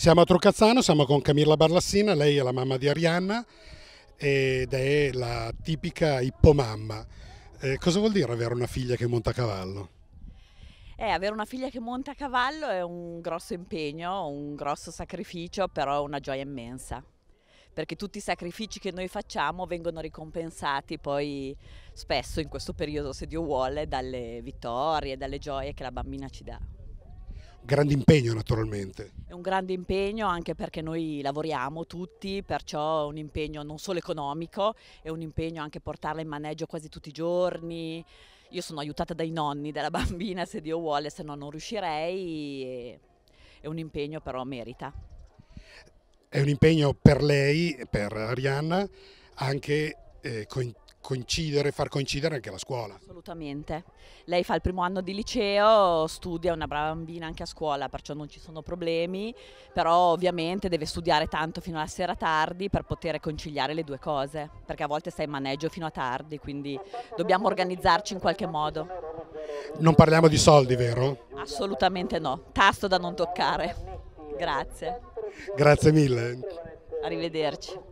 Siamo a Trucazzano, siamo con Camilla Barlassina, lei è la mamma di Arianna ed è la tipica ippomamma. Eh, cosa vuol dire avere una figlia che monta a cavallo? Eh, avere una figlia che monta a cavallo è un grosso impegno, un grosso sacrificio, però una gioia immensa. Perché tutti i sacrifici che noi facciamo vengono ricompensati poi spesso in questo periodo, se Dio vuole, dalle vittorie, dalle gioie che la bambina ci dà grande impegno naturalmente. È un grande impegno anche perché noi lavoriamo tutti, perciò è un impegno non solo economico, è un impegno anche portarla in maneggio quasi tutti i giorni. Io sono aiutata dai nonni della bambina se Dio vuole, se no non riuscirei. È un impegno però merita. È un impegno per lei, per Arianna, anche eh, coincidere, far coincidere anche la scuola. Assolutamente. Lei fa il primo anno di liceo, studia è una brava bambina anche a scuola, perciò non ci sono problemi, però ovviamente deve studiare tanto fino alla sera tardi per poter conciliare le due cose, perché a volte stai in maneggio fino a tardi, quindi dobbiamo organizzarci in qualche modo. Non parliamo di soldi, vero? Assolutamente no, tasto da non toccare. Grazie. Grazie mille. Arrivederci.